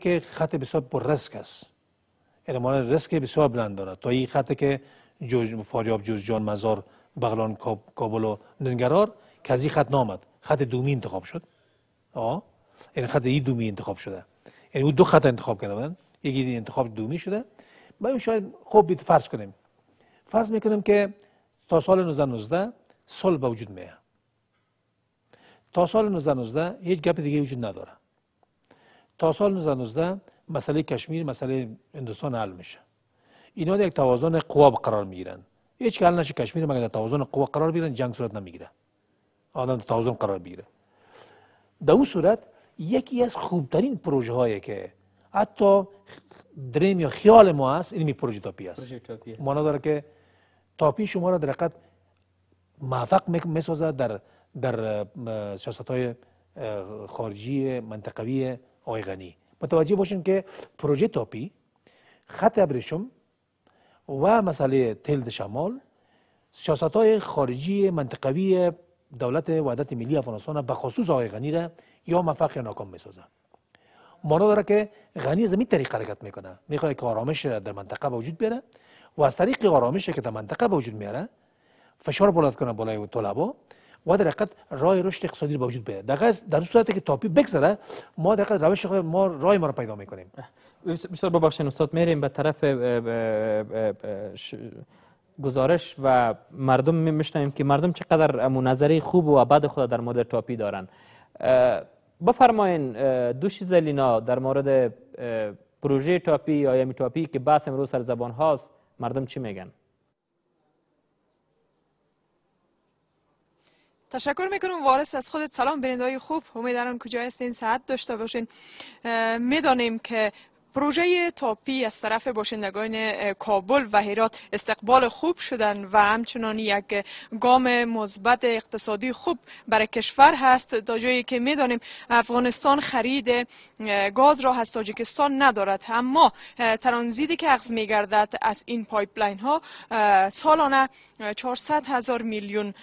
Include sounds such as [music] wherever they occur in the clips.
که خط بسیار پر رسک است ارمان رسک بسیار بلند دارد تا این خط که جوج فاریاب جوزجان مزار بغلان کابل و ننگرار که از این خط نامد خط دومی انتخاب شد آه یعنی این خط دومی انتخاب شده یعنی دو خط انتخاب کرده بودن یکی انتخاب دومی شده ما شاید خوب فرض کنیم فرض میکنیم که تا سال 1919 صلح به وجود میه تا سال 1919 هیچ گپ دیگه وجود نداره تا سال 1919 مسئله کشمیر مسئله هندوستان حل میشه اینا یک توازن قوا قرار میگیرن هیچ که حل نشه کشمیر مگر در توازن قوا قرار بگیرن جنگ صورت نمیگیره آدم در توازن قرار بگیره در صورت یکی از خوبترین پروژه هایی که حتی دریم یا خیال ما هست این می پروژه تاپی است داره که تاپی شما را در حقیقت موفق میسازد در در سیاست های خارجی منطقوی آقای غنی متوجه باشیم که پروژه تاپی خط ابریشم و مسئله تلد شمال سیاست های خارجی منطقوی دولت وحدت ملی افغانستان به خصوص آقای غنی را یا مفق یا ناکام میسازه معنا داره که غنی از این طریق حرکت میکنه میخواد که آرامش در منطقه وجود بیاره و از طریق آرامش که در منطقه به وجود میاره فشار بلند کنه بالای طلبا و در حقیقت رای رشد اقتصادی به وجود بیاره در در صورتی که تاپی بگذره ما در حقیقت روش ما رای ما رو پیدا میکنیم بسیار ببخشید استاد میریم به طرف گزارش و مردم میشنیم که مردم چقدر نظری خوب و بد خود در مورد تاپی دارن بفرماین دو شیز لینا در مورد پروژه تاپی یا یمی یعنی تاپی که بحث امروز سر زبان هاست مردم چی میگن تشکر میکنم وارث از خودت سلام برندهای خوب امیدوارم کجا هستین ساعت داشته باشین میدانیم که پروژه تاپی از طرف باشندگان کابل و هرات استقبال خوب شدن و همچنان یک گام مثبت اقتصادی خوب برای کشور هست تا جایی که میدانیم افغانستان خرید گاز را از تاجیکستان ندارد اما ترانزیتی که می میگردد از این پایپلاین ها سالانه 400 هزار میلیون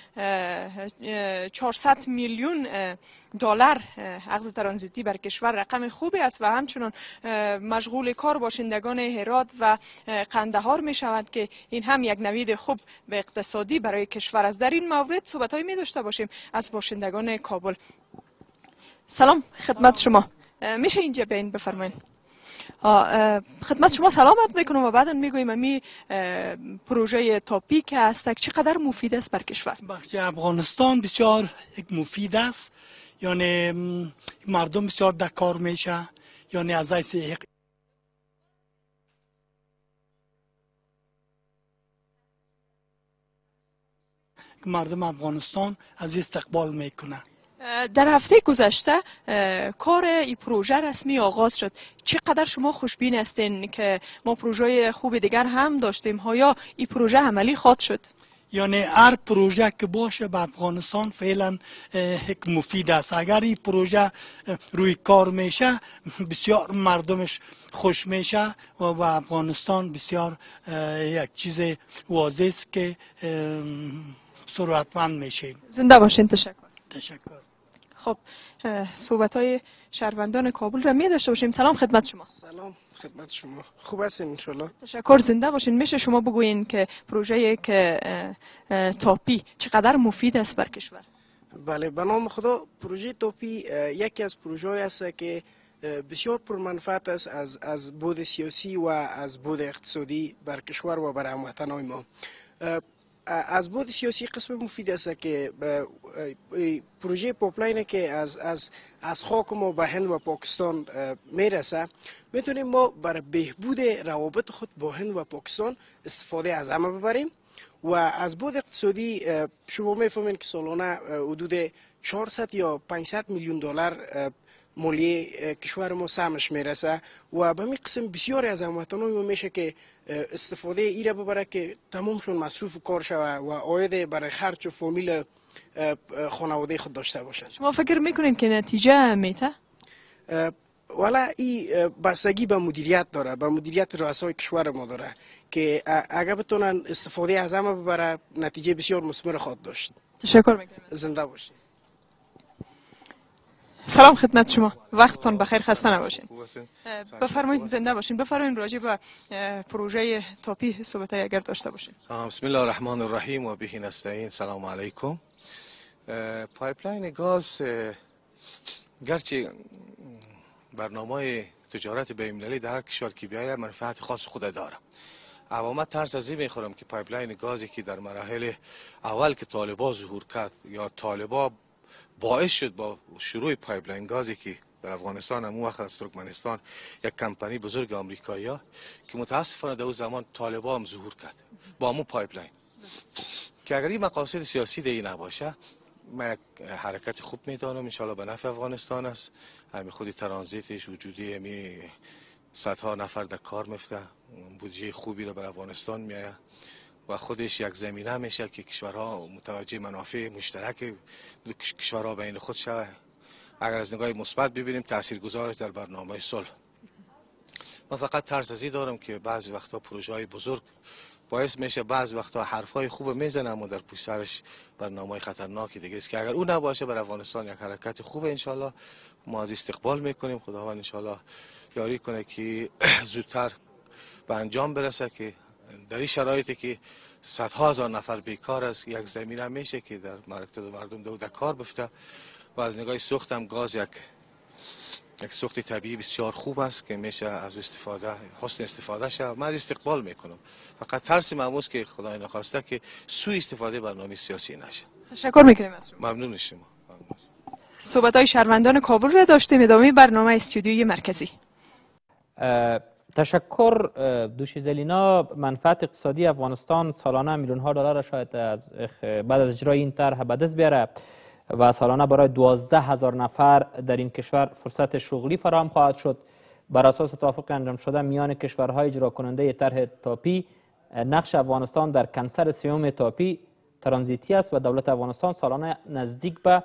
400 میلیون دلار اخذ ترانزیتی بر کشور رقم خوبی است و همچنان مشغول کار باشندگان هرات و قندهار می شود که این هم یک نوید خوب به اقتصادی برای کشور از در این مورد صحبت می داشته باشیم از باشندگان کابل سلام خدمت شما میشه اینجا به این بفرمایید خدمت شما سلامت میکنم و بعدا میگویم امی پروژه تاپی که است چقدر مفید است بر کشور بخش افغانستان بسیار مفید است یعنی مردم بسیار در کار میشه یعنی از مردم افغانستان از استقبال میکنه در هفته گذشته کار این پروژه رسمی آغاز شد چقدر شما خوشبین هستین که ما پروژه خوب دیگر هم داشتیم هایا این پروژه عملی خواد شد یعنی هر پروژه که باشه به افغانستان فعلا مفید است اگر این پروژه روی کار میشه بسیار مردمش خوش میشه و به افغانستان بسیار یک چیز واضح است که سرعتمند میشیم زنده باشین تشکر تشکر خب صحبت های شهروندان کابل را می داشته باشیم سلام خدمت شما سلام خدمت شما خوب هستین انشالله تشکر زنده باشین میشه شما بگوین که پروژه که تاپی چقدر مفید است بر کشور بله به نام خدا پروژه تاپی یکی از پروژه است که بسیار پرمنفعت است از از بود سیاسی و از بود اقتصادی بر کشور و بر هموطنان ما از بود سیاسی قسم مفید است که پروژه پاپلاین که از از از خاک ما به هند و پاکستان میرسه میتونیم ما بر بهبود روابط خود با هند و پاکستان استفاده از همه ببریم و از بود اقتصادی شما میفهمین که سالانه حدود 400 یا 500 میلیون دلار مالی کشور ما سامش میرسه و به می قسم بسیاری از هموطنان میشه که استفاده را ببره که تمامشون مصروف کار شوه و آید برای خرچ و فامیل خانواده خود داشته باشند شما فکر میکنین که نتیجه میته؟ والا این بستگی به مدیریت داره به مدیریت رؤسای کشور ما داره که اگر بتونن استفاده از همه ببره نتیجه بسیار مسمر خود داشت تشکر میکنم زنده باشید سلام خدمت شما وقتتون بخیر خسته نباشین بفرمایید زنده باشین بفرمایید راجع به پروژه تاپی صحبت اگر داشته باشین بسم الله الرحمن الرحیم و بهین نستعین سلام علیکم پایپلاین گاز گرچه برنامه تجارت المللی در هر کشور که بیاید منفعت خاص خود داره اما ما ترس از این میخورم که پایپلاین گازی که در مراحل اول که طالبا ظهور کرد یا طالبا باعث شد با شروع پایپلاین گازی که در افغانستان هم وقت از ترکمنستان یک کمپانی بزرگ آمریکایی که متاسفانه در اون زمان طالبا هم ظهور کرد با مو پایپلاین که اگر این مقاصد سیاسی دهی نباشه من حرکت خوب میدانم انشاءالله به نفع افغانستان است همین خودی ترانزیتش وجودی همی صدها نفر در کار میفته بودجه خوبی رو بر افغانستان میایه و خودش یک زمینه میشه که کشورها متوجه منافع مشترک کشورها بین خود شود اگر از نگاه مثبت ببینیم تأثیر گذارش در برنامه صلح ما فقط ترسی دارم که بعضی وقتا پروژه های بزرگ باعث میشه بعضی وقتا های خوب میزنه اما در پشت سرش برنامه خطرناکی دیگه است که اگر او نباشه بر افغانستان یک حرکت خوب انشالله ما از استقبال میکنیم خداوند انشالله یاری کنه که [coughs] زودتر به انجام برسه که در این شرایطی که صدها هزار نفر بیکار است یک زمین هم میشه که در مرکز مردم دو در کار بفته و از نگاه سخت هم گاز یک یک سوخت طبیعی بسیار خوب است که میشه از استفاده حسن استفاده شه من از استقبال میکنم فقط ترس معموز که خدای نخواسته که سوء استفاده برنامه سیاسی نشه تشکر میکنیم از شما ممنون شما صحبت های شهروندان کابل را داشتیم ادامه برنامه استودیوی مرکزی تشکر دوشی زلینا منفعت اقتصادی افغانستان سالانه میلیون ها دلار شاید از بعد از اجرای این طرح به دست بیاره و سالانه برای دوازده هزار نفر در این کشور فرصت شغلی فراهم خواهد شد بر اساس توافق انجام شده میان کشورهای اجرا کننده طرح تاپی نقش افغانستان در کنسر سیوم تاپی ترانزیتی است و دولت افغانستان سالانه نزدیک به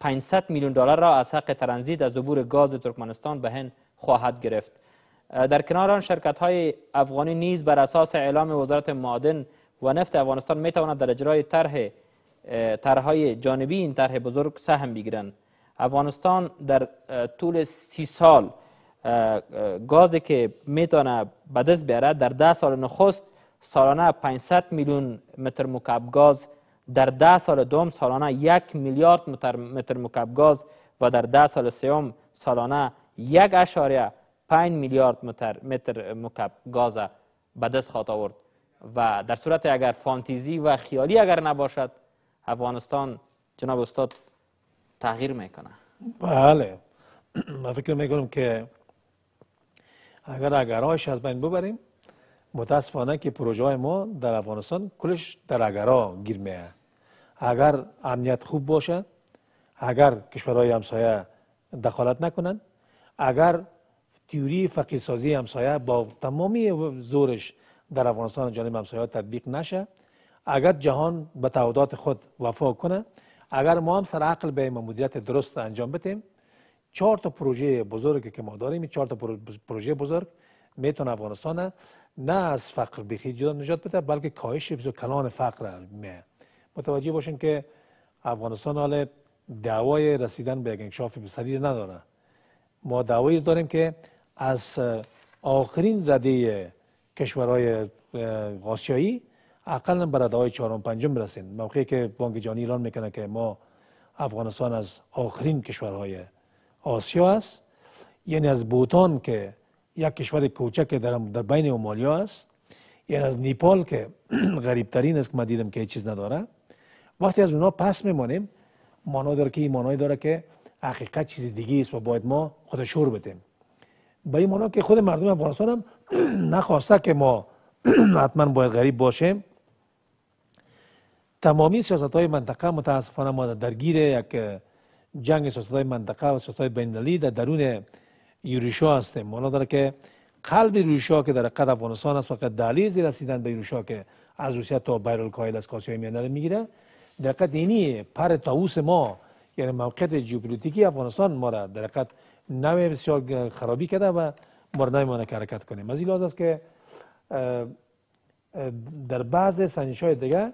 500 میلیون دلار را از حق ترانزیت از عبور گاز ترکمنستان به هند خواهد گرفت در کنار آن شرکت های افغانی نیز بر اساس اعلام وزارت معادن و نفت افغانستان می تواند در اجرای طرح طرحهای جانبی این طرح بزرگ سهم بگیرند افغانستان در طول سی سال گازی که میتونه به دست در ده سال نخست سالانه 500 میلیون متر مکعب گاز در ده سال دوم سالانه یک میلیارد متر مکعب گاز و در ده سال سوم سالانه یک اشاریه 5 میلیارد متر مکعب گاز به دست خواهد آورد و در صورت اگر فانتیزی و خیالی اگر نباشد افغانستان جناب استاد تغییر میکنه بله من فکر میکنم که اگر اگرهایش از بین ببریم متاسفانه که پروژه های ما در افغانستان کلش در اگرا گیر میه اگر امنیت خوب باشه اگر کشورهای همسایه دخالت نکنند اگر تیوری فقیرسازی همسایه با تمامی زورش در افغانستان جانب همسایه تطبیق نشه اگر جهان به تعهدات خود وفا کنه اگر ما هم سر عقل به مدیریت درست انجام بدیم چهار تا پروژه بزرگ که ما داریم چهار تا پروژه بزرگ میتونه افغانستان نه از فقر بیخی جدا نجات بده بلکه کاهش بزو کلان فقر می متوجه باشین که افغانستان حال دعوای رسیدن به یک انکشاف نداره ما دعوایی داریم که از آخرین رده کشورهای آسیایی اقلا به رده های چهارم پنجم برسیم موقعی که بانک جهانی ایران میکنه که ما افغانستان از آخرین کشورهای آسیا است یعنی از بوتان که یک کشور کوچک در, در بین اومالیا است یعنی از نیپال که [clears throat] غریبترین است که من دیدم که چیز نداره وقتی از اونها پس میمانیم مانا داره که این داره که حقیقت چیز دیگه است و باید ما خود شور بتیم به این که خود مردم افغانستان هم [clears throat] نخواسته که ما [clears throat] حتما باید غریب باشیم تمامی سیاست های منطقه متاسفانه ما درگیر یک جنگ سیاست های منطقه و سیاست های بیندلی در درون یوریشا هستیم مانا داره که قلب یوریشا که در قد افغانستان است فقط دهلیز رسیدن به یوریشا که از روسیه تا کایل از های میانه میگیره در اینی پر تاوس ما یعنی موقعیت جیوپلیتیکی افغانستان ما را در نوع بسیار خرابی کرده و مردم ما حرکت کنیم از این است که در بعض سنجش های دیگه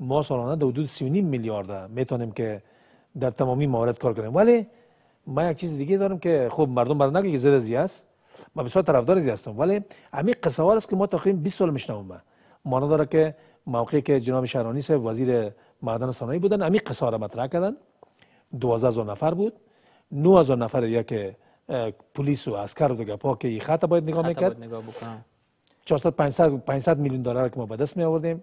ما سالانه در حدود 39 میلیارد میتونیم که در تمامی موارد کار کنیم ولی ما یک چیز دیگه دارم که خب مردم برای نگه که زیر زی است بسیار طرفدار زی هستم ولی همین قصه است که ما تقریبا 20 سال میشنوم ما داره که موقعی که جناب شهرانی وزیر معدن صنایع بودن همین قصه را مطرح کردن 12 نفر بود 9000 نفر یک پلیس و اسکر و که این خط باید نگاه میکرد نگاه 400 500 500 میلیون دلار که ما به دست می آوردیم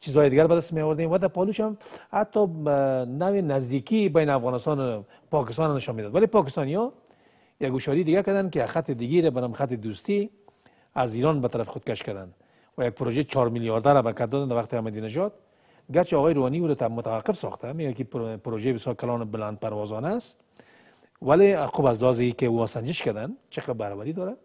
چیزهای دیگر به دست می آوردیم و در پالوش هم حتی نو نزدیکی بین افغانستان و پاکستان نشان میداد ولی پاکستانی ها یک گوشاری دیگر کردن که خط دیگی رو برام خط دوستی از ایران به طرف خود کش کردن و یک پروژه 4 میلیارد را برکت دادن در وقت احمدی نژاد گرچه آقای روحانی او تا متوقف ساخته میگه که پروژه بسیار کلان بلند پروازانه است ولی خوب از ای که او سنجش کردن چقدر برابری داره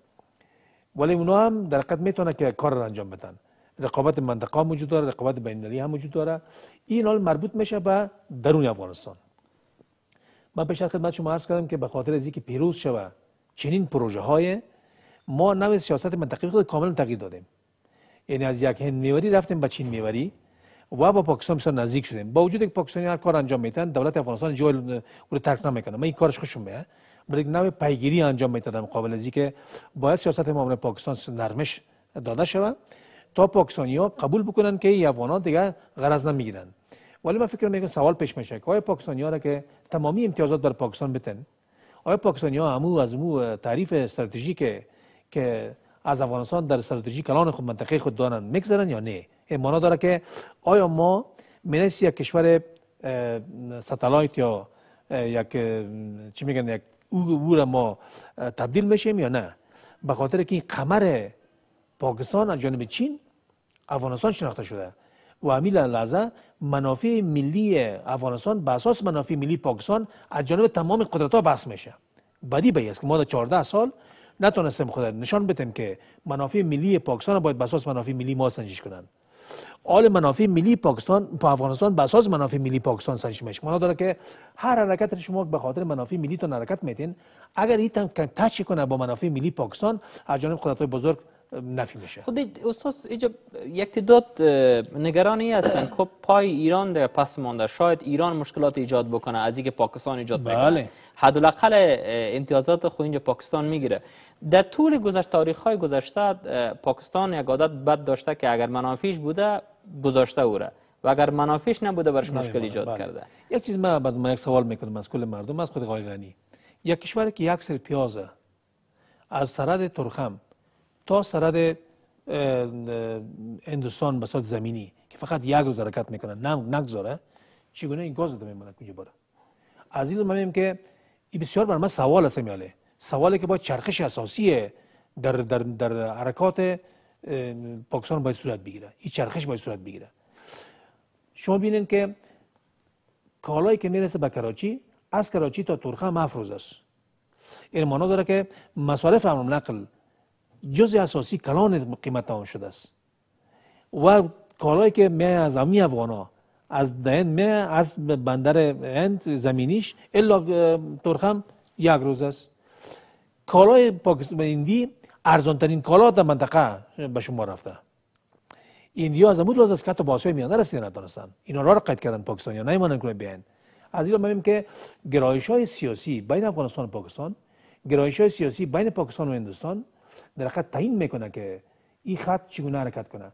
ولی اونا هم در حقیقت میتونه که کار را انجام بدن رقابت منطقه وجود داره رقابت بین هم وجود داره این حال مربوط میشه به درون افغانستان من پیش خدمت شما عرض کردم که به خاطر از اینکه پیروز شوه چنین پروژه های ما نوع سیاست منطقه خود کاملا تغییر دادیم یعنی از یک هند میوری رفتیم به چین میوری و با پاکستان بسیار نزدیک شدیم با وجود که پاکستانی هر کار انجام میتن دولت افغانستان جای رو ترک نمیکنه من این کارش خوشم میاد برای نوع پیگیری انجام میتن در مقابل از که باید سیاست معامله پاکستان نرمش داده شود تا پاکستانی ها قبول بکنن که این ها دیگه غرض نمیگیرن ولی من فکر میکنم سوال پیش میشه که آیا پاکستانی ها را که تمامی امتیازات بر پاکستان بتن آیا پاکستانی ها همو از مو تعریف استراتژیک که از افغانستان در استراتژی کلان خود منطقه خود دارن میگذرن یا نه مانا داره که آیا ما مثل یک کشور ستلایت یا یک چی میگن یک او ما تبدیل میشیم یا نه به خاطر که این قمر پاکستان از جانب چین افغانستان شناخته شده و همین لحظه منافع ملی افغانستان به اساس منافع ملی پاکستان از جانب تمام قدرت ها بحث میشه بدی به است که ما در 14 سال نتونستیم خود نشان بتیم که منافع ملی پاکستان باید به اساس منافع ملی ما سنجش کنند آل منافع ملی پاکستان با افغانستان به اساس منافع ملی پاکستان سنجش معنا داره که هر حرکت شما به خاطر منافع ملی تو حرکت میتین اگر این تچ کنه با منافع ملی پاکستان از جانب قدرت بزرگ نفی میشه خود خب استاد اینجا یک تعداد نگرانی هستن خب پای ایران در پس مانده شاید ایران مشکلات ایجاد بکنه از اینکه پاکستان ایجاد بکنه بله. حداقل امتیازات خو اینجا پاکستان میگیره در طول گذشت تاریخ های گذشته پاکستان یک عادت بد داشته که اگر منافیش بوده گذاشته اوره و اگر منافیش نبوده برش مشکل بله، ایجاد بله. کرده یک چیز من بعد من یک سوال میکنم از کل مردم از خود آقای غنی یک کشور که یک سر پیازه از سرد ترخم تا سرد هندوستان به صورت زمینی که فقط یک روز حرکت نه نگذاره چگونه این گاز میمونه کجا بره از این رو که این بسیار بر من سوال است میاله سوالی که با چرخش اساسی در, در, در حرکات پاکستان باید صورت بگیره این چرخش باید صورت بگیره شما بینین که کالایی که میرسه به کراچی از کراچی تا ترخه مفروض است این معنا داره که مصارف امر نقل جزء اساسی کلان قیمت تمام شده است و کالایی که می از امی افغان از دهن از بندر هند زمینیش الا ترخم یک روز است کالای پاکستان هندی ارزانترین کالا در منطقه به شما رفته ایندیا از امود لازم است که حتی به آسیای میانه رسیده نتانستن اینا را, را قید کردن ها نیمانن کنه بیان از این میبینیم که گرایش های سیاسی بین افغانستان و پاکستان گرایش های سیاسی بین پاکستان و هندستان در حقیقت تعیین میکنه که این خط چگونه حرکت کنه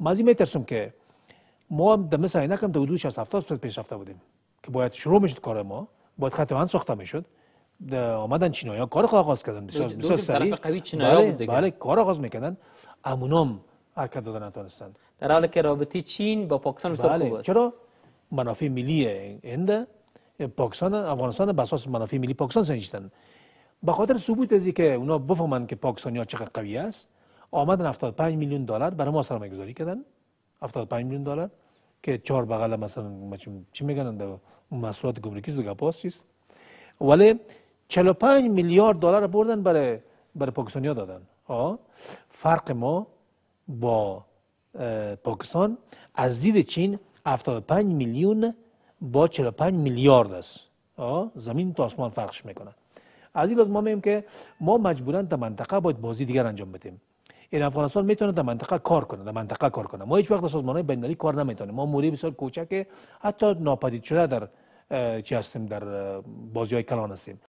من میترسم که ما در مثل عینک هم تا حدود 60 70 پیش رفته بودیم که باید شروع میشد کار ما باید خط من ساخته میشد آمدن چینایا کار آغاز کردن بسیار بسیار سریع قوی چینایا بله، بود دیگه بله کار آغاز میکنن امونام حرکت دادن نتونستند در حال که رابطی چین با پاکستان بسیار بله، خوب است چرا منافع ملی هند پاکستان افغانستان بساس اساس منافع ملی پاکستان سنجیدن به خاطر ثبوت ازی که اونا بفهمن که پاکستانیا چقدر قوی است آمدن 75 میلیون دلار برای ما سرمایه‌گذاری کردن 75 میلیون دلار که چهار بغل مثلا چی میگن در محصولات گمرکی دو گپاس چیست ولی 45 میلیارد دلار بردن برای برای پاکستانیا دادن آه. فرق ما با پاکستان از دید چین 75 میلیون با 45 میلیارد است زمین تا آسمان فرقش میکنه از این لازم ما میگیم که ما مجبورا تا منطقه باید بازی دیگر انجام بدیم این افغانستان میتونه در منطقه کار کنه در منطقه کار کنه ما هیچ وقت در سازمان های بین کار نمیتونیم ما موری بسیار کوچکه حتی ناپدید شده در چی هستیم در بازی های کلان هستیم